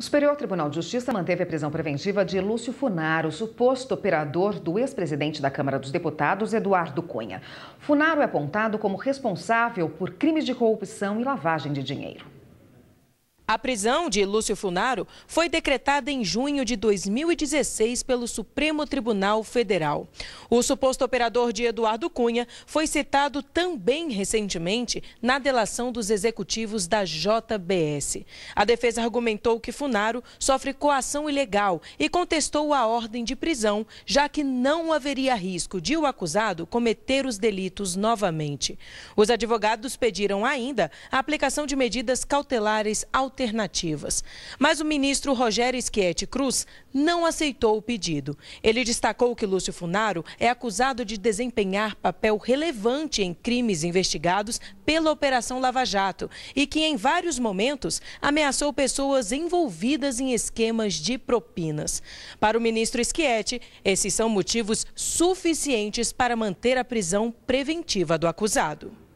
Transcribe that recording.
O Superior Tribunal de Justiça manteve a prisão preventiva de Lúcio Funaro, suposto operador do ex-presidente da Câmara dos Deputados, Eduardo Cunha. Funaro é apontado como responsável por crimes de corrupção e lavagem de dinheiro. A prisão de Lúcio Funaro foi decretada em junho de 2016 pelo Supremo Tribunal Federal. O suposto operador de Eduardo Cunha foi citado também recentemente na delação dos executivos da JBS. A defesa argumentou que Funaro sofre coação ilegal e contestou a ordem de prisão, já que não haveria risco de o acusado cometer os delitos novamente. Os advogados pediram ainda a aplicação de medidas cautelares alternativas. Mas o ministro Rogério Schietti Cruz não aceitou o pedido. Ele destacou que Lúcio Funaro é acusado de desempenhar papel relevante em crimes investigados pela Operação Lava Jato e que, em vários momentos, ameaçou pessoas envolvidas em esquemas de propinas. Para o ministro Schietti, esses são motivos suficientes para manter a prisão preventiva do acusado.